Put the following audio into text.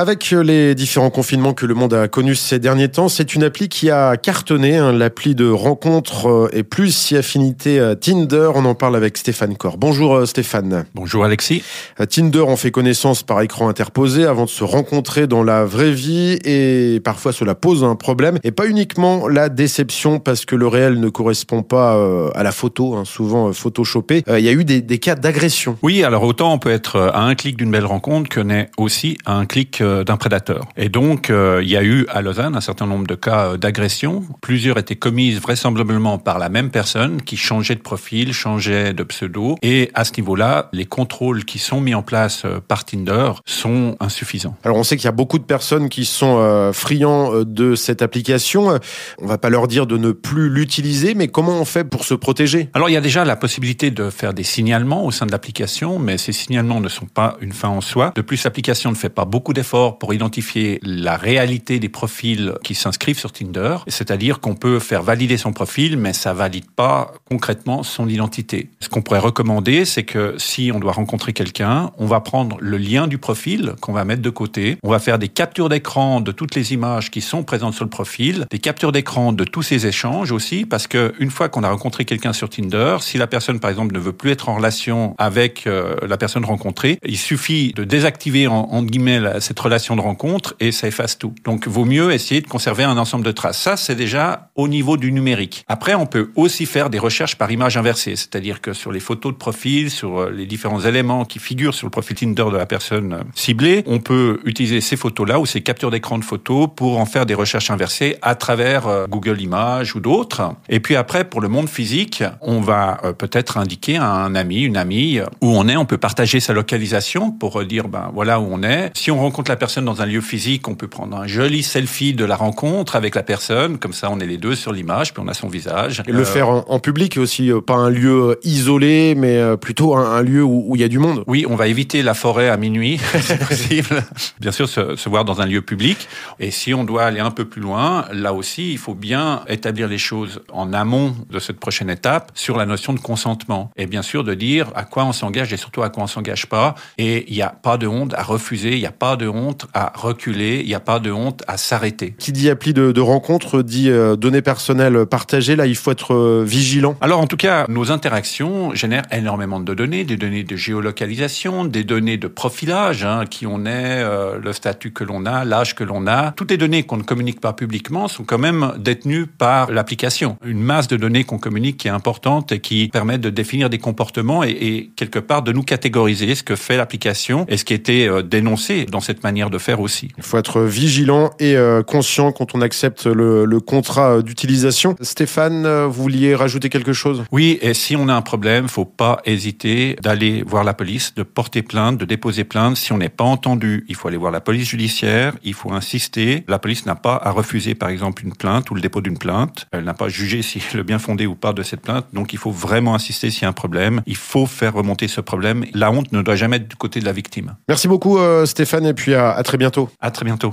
Avec les différents confinements que le monde a connus ces derniers temps, c'est une appli qui a cartonné, hein, l'appli de rencontre euh, et plus si affinité euh, Tinder. On en parle avec Stéphane Corr. Bonjour euh, Stéphane. Bonjour Alexis. Tinder, on fait connaissance par écran interposé avant de se rencontrer dans la vraie vie et parfois cela pose un problème et pas uniquement la déception parce que le réel ne correspond pas à la photo, hein, souvent photoshopée. Il y a eu des, des cas d'agression. Oui, alors autant on peut être à un clic d'une belle rencontre que n'est aussi à un clic d'un prédateur. Et donc, euh, il y a eu à Lausanne un certain nombre de cas euh, d'agression. Plusieurs étaient commises vraisemblablement par la même personne qui changeait de profil, changeait de pseudo. Et à ce niveau-là, les contrôles qui sont mis en place euh, par Tinder sont insuffisants. Alors, on sait qu'il y a beaucoup de personnes qui sont friands de cette application. On va pas leur dire de ne plus l'utiliser, mais comment on fait pour se protéger Alors, il y a déjà la possibilité de faire des signalements au sein de l'application, mais ces signalements ne sont pas une fin en soi. De plus, l'application ne fait pas beaucoup d'efforts pour identifier la réalité des profils qui s'inscrivent sur Tinder, c'est-à-dire qu'on peut faire valider son profil, mais ça valide pas concrètement son identité. Ce qu'on pourrait recommander, c'est que si on doit rencontrer quelqu'un, on va prendre le lien du profil qu'on va mettre de côté, on va faire des captures d'écran de toutes les images qui sont présentes sur le profil, des captures d'écran de tous ces échanges aussi, parce que une fois qu'on a rencontré quelqu'un sur Tinder, si la personne par exemple ne veut plus être en relation avec euh, la personne rencontrée, il suffit de désactiver en, en guillemets cette relation de rencontre et ça efface tout. Donc, vaut mieux essayer de conserver un ensemble de traces. Ça, c'est déjà au niveau du numérique. Après, on peut aussi faire des recherches par image inversée, c'est-à-dire que sur les photos de profil, sur euh, les différents éléments qui figurent sur le profil Tinder de la personne euh, ciblée, on peut utiliser ces photos-là ou ces captures d'écran de photos pour en faire des recherches inversées à travers euh, Google Images ou d'autres. Et puis après, pour le monde physique, on va peut-être indiquer à un ami, une amie, où on est. On peut partager sa localisation pour dire, ben voilà où on est. Si on rencontre la personne dans un lieu physique, on peut prendre un joli selfie de la rencontre avec la personne. Comme ça, on est les deux sur l'image, puis on a son visage. Et le euh, faire en, public aussi, euh, pas un lieu euh, isolé, mais plutôt un, lieu où il y a du monde. Oui, on va éviter la forêt à minuit, c'est possible. Bien sûr, se, voir dans un lieu public. Et si on doit aller un peu plus loin, là aussi, il faut bien établir les choses en amont de cette prochaine étape sur la notion de consentement. Et bien sûr, de dire à quoi on s'engage et surtout à quoi on s'engage pas. Et il n'y a pas de honte à refuser, il n'y a pas de honte honte à reculer, il n'y a pas de honte à s'arrêter. Qui dit appli de, de rencontre dit euh, données personnelles partagées, là il faut être euh, vigilant. Alors en tout cas, nos interactions génèrent énormément de données, des données de géolocalisation, des données de profilage, hein, qui on est, euh, le statut que l'on a, l'âge que l'on a. Toutes les données qu'on ne communique pas publiquement sont quand même détenues par l'application. Une masse de données qu'on communique qui est importante et qui permet de définir des comportements et, et quelque part de nous catégoriser ce que fait l'application et ce qui était dénoncé dans cette manière manière de faire aussi. Il faut être vigilant et euh, conscient quand on accepte le, contrat euh, d'utilisation. Stéphane, euh, vous vouliez rajouter quelque chose Oui, et si on a un problème, il ne faut pas hésiter d'aller voir la police, de porter plainte, de déposer plainte. Si on n'est pas entendu, il faut aller voir la police judiciaire, il faut insister. La police n'a pas à refuser, par exemple, une plainte ou le dépôt d'une plainte. Elle n'a pas jugé si le bien fondé ou pas de cette plainte. Donc, il faut vraiment insister s'il y a un problème. Il faut faire remonter ce problème. La honte ne doit jamais être du côté de la victime. Merci beaucoup, Stéphane. Et puis, à à, très bientôt. À très bientôt.